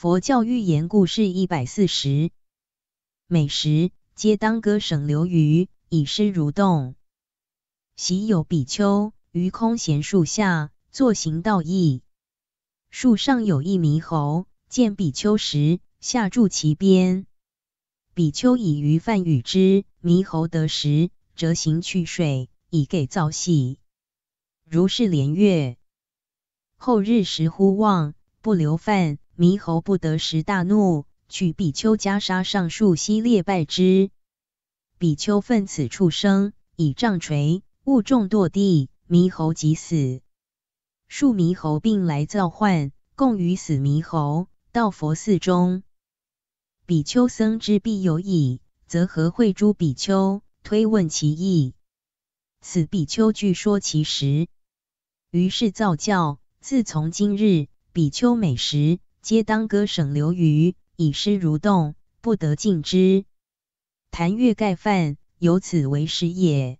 佛教寓言故事一百四十：美食皆当歌省流于以诗如动。昔有比丘于空闲树下坐行道义，树上有一猕猴，见比丘时下注其边。比丘以鱼饭与之，猕猴得食，则行去水以给造戏。如是连月，后日食乎忘，不留饭。猕猴不得食，大怒，取比丘袈裟上树悉列拜之。比丘忿此畜生，以杖锤物众堕地，猕猴即死。数猕猴病来造唤，共与死猕猴到佛寺中。比丘僧知必有矣，则何会诸比丘，推问其意。此比丘据说其实，于是造教。自从今日，比丘美食。皆当歌省流于，以诗如动，不得尽之。谈月盖饭，由此为食也。